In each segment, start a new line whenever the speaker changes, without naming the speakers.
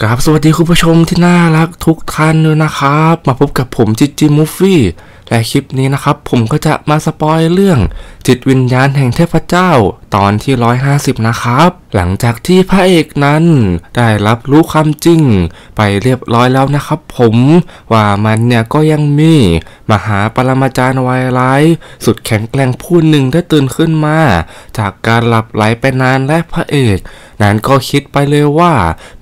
ครับสวัสดีคุณผู้ชมที่น่ารักทุกท่านเลยนะครับ มาพบกับผมจิจิมูฟี่และคลิปนี้นะครับผมก็จะมาสปอยเรื่อง จิตวิญญาณแห่งเทพเจ้าตอนที่ 150 นะครับ หลังจากที่พระเอกนั้นได้รับรู้ความจริง ไปเรียบร้อยแล้วนะครับผมว่ามันเนี่ยก็ยังมีมหาปรมาจารย์วายร้ายสุดแข็งแกร่งผู้หนึ่งได้ตื่นขึ้นมา จากการหลับไหลไปนานและพระเอก นั้นก็คิดไปเลยว่า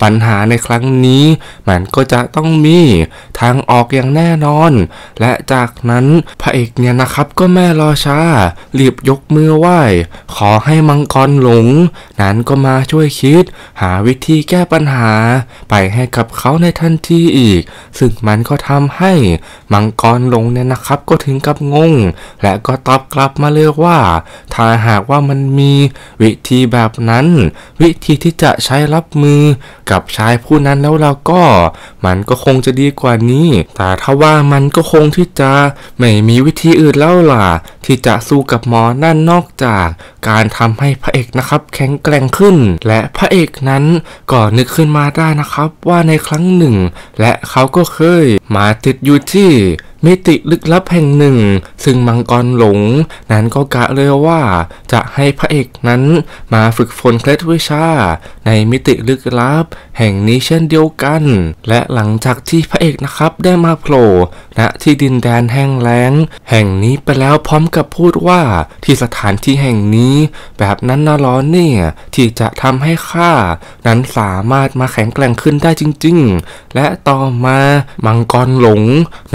ปัญหาในครั้งนี้ มันก็จะต้องมีทางออกอย่างแน่นอน และจากนั้นพระเอกเนี่ยนะครับก็แม่รอช้ารีบยกมือไหว้ ขอให้มังกรหลง นั้นก็มาช่วยคิด หาวิธีแก้ปัญหาไปให้กับเขาในทันทีอีก ซึ่งมันก็ทำให้มังกรหลงเนี่ยนะครับก็ถึงกับงงและก็ตอบกลับมาเลยว่า ถ้าหากว่ามันมีวิธีแบบนั้น วิธีที่จะใช้รับมือกับชายผู้นั้นแล้วเราก็ มันก็คงจะดีกว่านี้ แต่ถ้าว่ามันก็คงที่จะไม่มีวิธีอื่นแล้วล่ะ ที่จะสู้กับหมอนั่นนอกจาก การทำให้พระเอกนะครับ แข็งแกร่งขึ้น และพระเอกนั้นก็นึกขึ้นมาได้นะครับ ว่าในครั้งหนึ่ง และเขาก็เคยมาติดอยู่ที่มิติลึกลับแห่งหนึ่ง ซึ่งมังกรหลง นั้นก็กะเลยว่าจะให้พระเอกนั้น มาฝึกฝนเคล็ดวิชา ในมิติลึกลับ แห่งนี้เช่นเดียวกัน และหลังจากที่พระเอกนะครับได้มาโผล่ณที่ดินแดนแห้งแล้ง แห่งนี้ไปแล้วพร้อมกับพูดว่าที่สถานที่แห่งนี้ แบบนั้นน่ะร้อนเนี่ยที่จะทำให้ข้านั้นสามารถมาแข็งแกร่งขึ้นได้จริง ๆ และต่อมามังกรหลง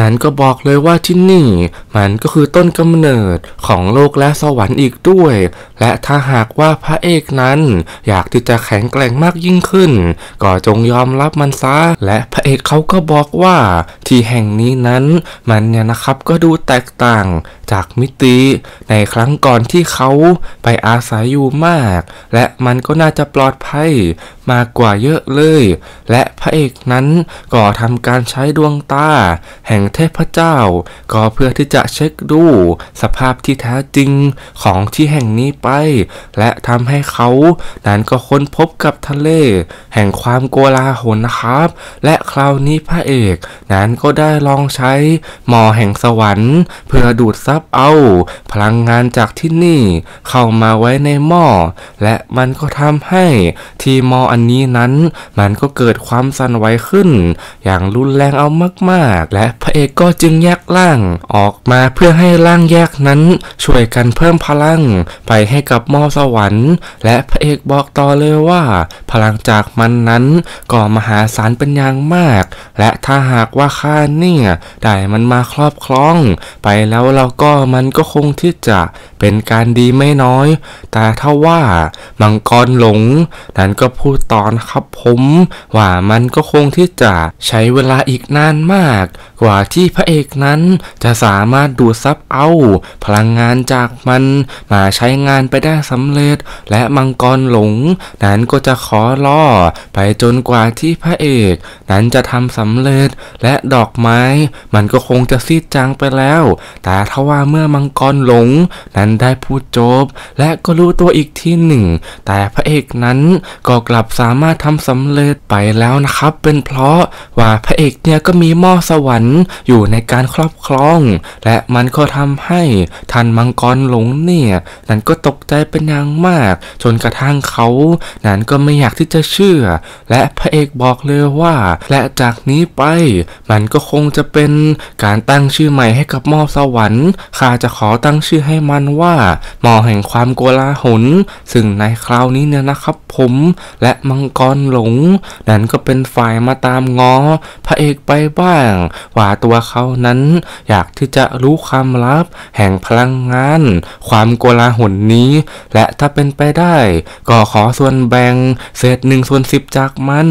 นั้นก็บอกเลยว่าที่นี่มันก็คือต้นกำเนิดของโลกและสวรรค์อีกด้วย และถ้าหากว่าพระเอกนั้นอยากที่จะแข็งแกร่งมากยิ่งขึ้น ก็จงยอมรับมันซะและพระเอกเขาก็บอกว่า ที่แห่งนี้นั้นมันเนี่ยนะครับก็ดูแตกต่างจากมิติในครั้งก่อนที่เขาไปอาศัยอยู่มาก และมันก็น่าจะปลอดภัยมากกว่าเยอะเลย และพระเอกนั้นก็ทำการใช้ดวงตาแห่งเทพเจ้า ก็เพื่อที่จะเช็คดู สภาพที่แท้จริงของที่แห่งนี้ไป และทำให้เขานั้นก็ค้นพบกับทะเล แห่งความโกลาหลนะครับ และคราวนี้พระเอกนั้นก็ได้ลองใช้ หมอแห่งสวรรค์ เพื่อดูดซับับเอาพลังงานจากที่นี่เข้ามาไว้ในหม้อและมันก็ทำให้ ที่หม้ออันนี้นั้นมันก็เกิดความสั่นไหวขึ้น อย่างรุนแรงเอามากๆ และพระเอกก็จึงแยกร่าง ออกมาเพื่อให้ร่างแยกนั้น ช่วยกันเพิ่มพลัง ไปให้กับหม้อสวรรค์ และพระเอกบอกต่อเลยว่า พลังจากมันนั้น ก็มหาศาลเป็นอย่างมาก และถ้าหากว่าข้าเนี่ย ได้มันมาครอบครอง ไปแล้วเราก็มันก็คงที่จะเป็นการดีไม่น้อย แต่ถ้าว่า มังกรหลง นั้นก็พูดตอนครับผม ว่ามันก็คงที่จะใช้เวลาอีกนานมาก กว่าที่พระเอกนั้นจะสามารถดูดซับเอา พลังงานจากมันมาใช้งานไปได้สำเร็จและมังกรหลง นั้นก็จะขอล่อ ไปจนกว่าที่พระเอก นั้นจะทำสำเร็จและดอกไม้มันก็คงจะซีดจางไปแล้ว แต่ถ้าว่าเมื่อมังกรหลงนั้นได้พูดจบและก็รู้ตัวอีกที่หนึ่ง แต่พระเอกนั้นก็กลับสามารถทำสำเร็จไปแล้วนะครับ เป็นเพราะว่าพระเอกเนี่ย ก็มีหม้อสวรรค์อยู่ในการครอบครอง และมันก็ทำให้ ท่านมังกรหลงเนี่ย นั้นก็ตกใจเป็นอย่างมาก จนกระทั่งเขานั้นก็ไม่อยากที่จะเชื่อ และพระเอกบอกเลยว่า และจากนี้ไปมันก็คงจะเป็นการตั้งชื่อใหม่ให้กับหม้อสวรรค์ข้าจะขอตั้งชื่อให้มันว่าหมอแห่งความโกลาหลซึ่งในคราวนี้เนี่ยนะครับผม และมังกรหลง นั้นก็เป็นฝ่ายมาตามงอ พระเอกไปบ้าง ว่าตัวเขานั้น อยากที่จะรู้ความลับ แห่งพลังงาน ความโกลาหลนี้ และถ้าเป็นไปได้ ก็ขอส่วนแบ่ง เศษหนึ่งส่วนสิบจากมัน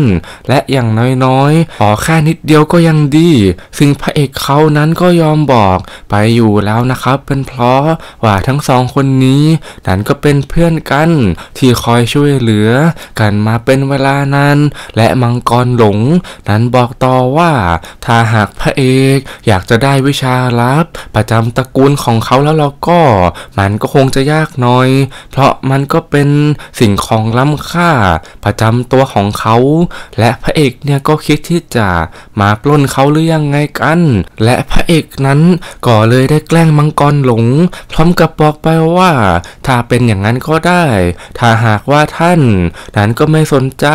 และอย่างน้อยๆขอแค่นิดเดียวก็ยังดี ซึ่งพระเอกเขานั้นก็ยอมบอกไปอยู่แล้วแล้วนะครับเป็นเพราะว่าทั้งสองคนนี้ นั้นก็เป็นเพื่อนกันที่คอยช่วยเหลือกันมาเป็นเวลานานและมังกรหลง นั้นบอกต่อว่า ถ้าหากพระเอกอยากจะได้วิชาลับประจำตระกูลของเขาแล้วเราก็มันก็คงจะยากหน่อย เพราะมันก็เป็นสิ่งของล้ำค่า ประจำตัวของเขา และพระเอกเนี่ยก็คิดที่จะมาปล้นเขาหรือยังไงกัน และพระเอกนั้นก็เลยได้แกล้งมังกรหลง พร้อมกับบอกไปว่า ถ้าเป็นอย่างนั้นก็ได้ ถ้าหากว่าท่านนั้นก็ไม่สนใจ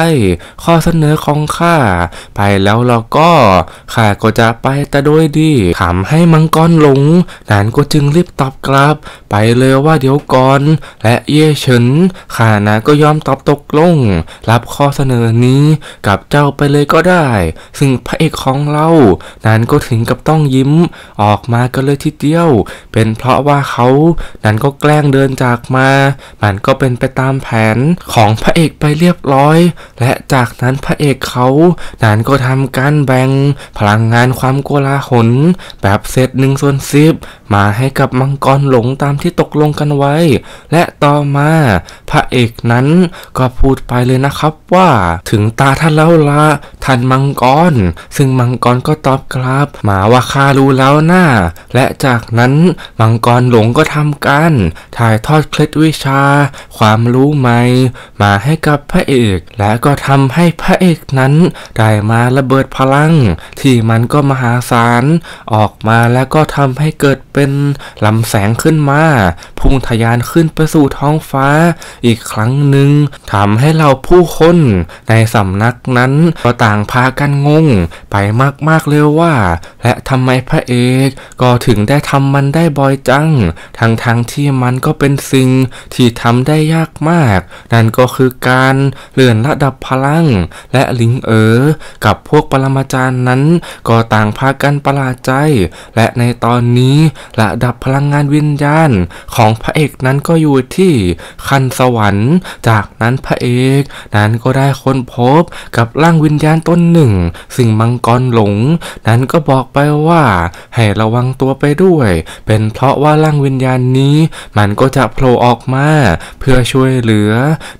ข้อเสนอของข้าไปแล้วเราก็ข้าก็จะไปแต่ด้วยดีถามให้มังกรหลงนั้นก็จึงรีบตอบกลับไปเลยว่าเดี๋ยวก่อน และเย่เฉินข้านะก็ยอมตอบตกลง รับข้อเสนอนี้กับเจ้าไปเลยก็ได้ ซึ่งพระเอกของเรานั้นก็ถึงกับต้องยิ้ม ออกมากันเลยทีเดียวเป็นเพราะว่าเขานั้นก็แกล้งเดินจากมา มันก็เป็นไปตามแผนของพระเอกไปเรียบร้อย และจากนั้นพระเอกเขานั้นก็ทำการแบ่ง พลังงานความโกลาหล แบบเซตหนึ่งส่วนสิบ มาให้กับมังกรหลงตามที่ตกลงกันไว้ และต่อมาระเอกนั้นก็พูดไปเลยนะครับว่าถึงตาท่านแล้วละท่านมังกรซึ่งมังกรก็ตอบครับหมาว่าข้ารู้แล้วนะ่าและจากนั้นมังกรหลงก็ทำการถ่ายทอดเคล็ดวิชา ความรู้ใหม่ มาให้กับพระเอกและก็ทำให้พระเอกนั้น ได้มาระเบิดพลัง ที่มันก็มหาศาลออกมาแล้วก็ทำให้เกิดเป็นลำแสงขึ้นมาพุ่งทะยานขึ้นไปสู่ท้องฟ้าอีกครั้งหนึ่งทำให้เราผู้คน ในสำนักนั้นก็ต่างพากันงงไปมากๆเลยว่า และทำไมพระเอก ก็ถึงได้ทำมันได้บ่อยจัง ทั้งทางที่มันก็เป็นสิ่งที่ทำได้ยากมาก นั่นก็คือการเลื่อนระดับพลังและลิงเอ๋อกับพวกปรมาจารย์นั้น ก็ต่างพากันประหลาดใจ และในตอนนี้ระดับพลังงานวิญญาณ ของพระเอกนั้นก็อยู่ที่ขั้นสวรรค์จากนั้นพระเอกนั้นก็ได้ค้นพบกับร่างวิญญาณต้นหนึ่ง ซึ่งมังกรหลง นั้นก็บอกไปว่า ให้ระวังตัวไปด้วย เป็นเพราะว่าร่างวิญญาณนี้ มันก็จะโผล่ออกมา เพื่อช่วยเหลือ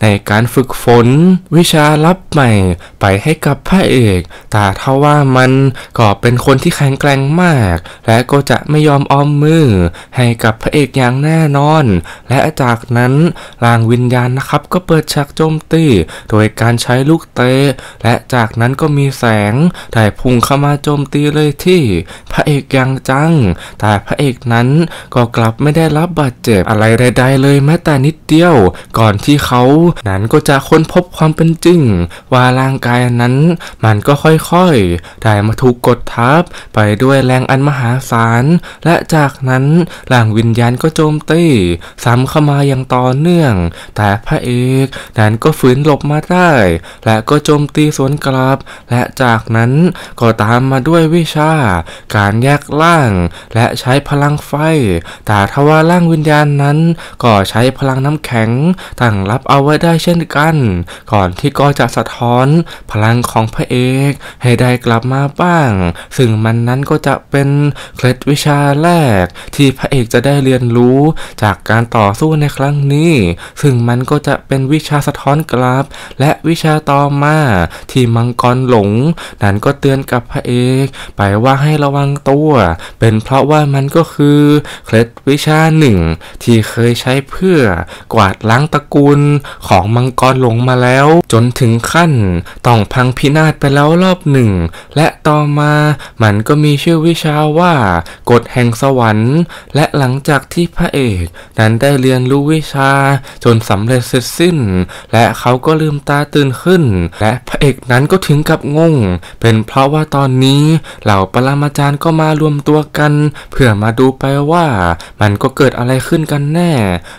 ในการฝึกฝนวิชาลับใหม่ไปให้กับพระเอก แต่ถ้าว่ามัน ก็เป็นคนที่แข็งแกร่งมาก และก็จะไม่ยอมอ้อมมือ ให้กับพระเอกอย่างแน่นอน และจากนั้นร่างวิญญญาณนะครับก็เปิดฉากโจมตีโดยการใช้ลูกเตะและจากนั้นก็มีแสงได้พุ่งเข้ามาโจมตีเลยที่พระเอกยังจังแต่พระเอกนั้นก็กลับไม่ได้รับบาดเจ็บอะไรใดๆเลยแม้แต่นิดเดียว ก่อนที่เขานั้นก็จะค้นพบความเป็นจริง ว่าร่างกายนั้นมันก็ค่อยๆได้มาถูกกดทับไปด้วยแรงอันมหาศาลและจากนั้นร่างวิญญาณก็โจมตีซ้ำเข้ามาอย่างต่อเนื่องแต่พระเอกนั้นก็ฝืนหลบมาได้ และก็โจมตีสวนกลับ และจากนั้นก็ตามมาด้วยวิชา การแยกล่าง และใช้พลังไฟ แต่ทว่าร่างวิญญาณนั้น ก็ใช้พลังน้ำแข็งตั้งรับเอาไว้ได้เช่นกัน ก่อนที่ก็จะสะท้อนพลังของพระเอก ให้ได้กลับมาบ้าง ซึ่งมันนั้นก็จะเป็นเคล็ดวิชาแรก ที่พระเอกจะได้เรียนรู้จากการต่อสู้ในครั้งนี้ ซึ่งงมันก็จะเป็นวิชาสะท้อนกราฟและวิชาต่อมาที่มังกรหลงนั้นก็เตือนกับพระเอก ไปว่าให้ระวังตัว เป็นเพราะว่ามันก็คือเคล็ดวิชาหนึ่ง ที่เคยใช้เพื่อ กวาดล้างตระกูล ของมังกรหลงมาแล้ว จนถึงขั้น ต้องพังพินาศไปแล้วรอบหนึ่ง และต่อมา มันก็มีชื่อวิชาว่า กฎแห่งสวรรค์ และหลังจากที่พระเอก นั้นได้เรียนรู้วิชาจนสำเร็จเสร็จสิ้น และเขาก็ลืมตาตื่นขึ้น และพระเอกนั้นก็ถึงกับงง เป็นเพราะว่าตอนนี้เหล่าปรมาจารย์ก็มารวมตัวกันเพื่อมาดูไปว่า มันก็เกิดอะไรขึ้นกันแน่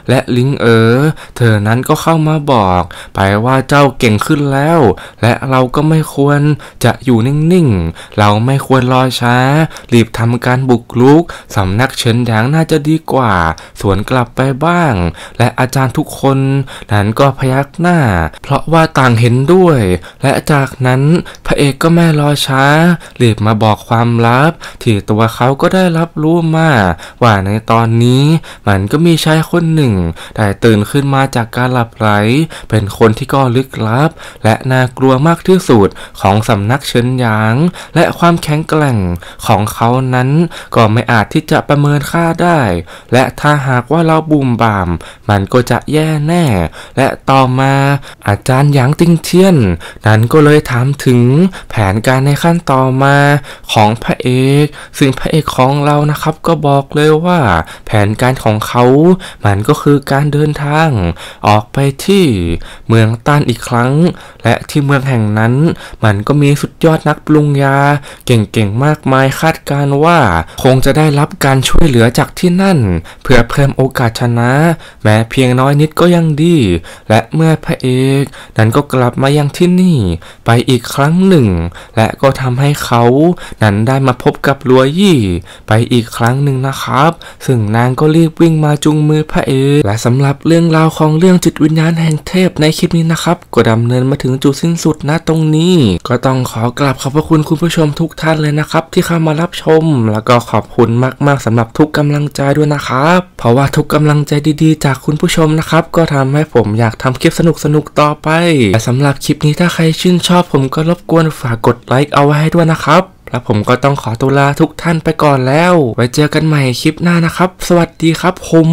และลิงเอ๋อเธอนั้นก็เข้ามาบอก ไปว่าเจ้าเก่งขึ้นแล้ว และเราก็ไม่ควรจะอยู่นิ่งๆเราไม่ควรรอช้ารีบทำการบุกลุกสำนักเฉินหยางน่าจะดีกว่า สวนกลับไปบ้าง และอาจารย์ทุกคนนหลานก็พยักหน้า เพราะว่าต่างเห็นด้วย และจากนั้นพระเอกก็ไม่รอช้าเรียบมาบอกความลับที่ตัวเขาก็ได้รับรู้มา ว่าในตอนนี้ มันก็มีชายคนหนึ่งได้ตื่นขึ้นมาจากการหลับไหล เป็นคนที่ก็ลึกลับ และน่ากลัวมากที่สุด ของสำนักเชิญยาง และความแข็งแกร่งของเขานั้นก็ไม่อาจที่จะประเมินค่าได้ และถ้าหากว่าเราบูมบามมันก็จะแย่แน่และต่อมาอาจารย์หยางติงเทียนนั้นก็เลยถามถึงแผนการในขั้นต่อมาของพระเอก ซึ่งพระเอกของเรานะครับก็บอกเลยว่า แผนการของเขามันก็คือการเดินทาง ออกไปที่เมืองต้านอีกครั้ง และที่เมืองแห่งนั้น มันก็มีสุดยอดนักปรุงยา เก่งๆมากมายคาดการว่า คงจะได้รับการช่วยเหลือจากที่นั่น เพื่อเพิ่มโอกาสชนะ แม้เพียงน้อยนิดก็ยังดี และเมื่อพระเอกนั้นก็กลับมายังที่นี่ ไปอีกครั้งหนึ่ง และก็ทำให้เขานั้นได้มาพบกับลัวยี่ ไปอีกครั้งหนึ่งนะครับซึ่งนางก็รีบวิ่งมาจุงมือพระเอกและสำหรับเรื่องราวของเรื่องจิตวิญญาณแห่งเทพในคลิปนี้นะครับ ก็ดำเนินมาถึงจุดสิ้นสุดนะตรงนี้ก็ต้องขอกลับขอบพระคุณคุณผู้ชมทุกท่านเลยนะครับ ที่เข้ามารับชมแล้วก็ขอบคุณมาก ๆสำหรับทุกกำลังใจด้วยนะครับ เพราะว่าทุกกำลังใจดีๆ จากคุณผู้ชมนะครับก็็ทำให้ผมอยากทำคลิปสนุกสนุกต่อไป แต่สำหรับคลิปนี้ถ้าใครชื่นชอบผมก็รบกวนฝากกดไลค์เอาไว้ให้ด้วยนะครับ แล้วผมก็ต้องขอตัวลาทุกท่านไปก่อนแล้ว ไว้เจอกันใหม่คลิปหน้านะครับ สวัสดีครับผม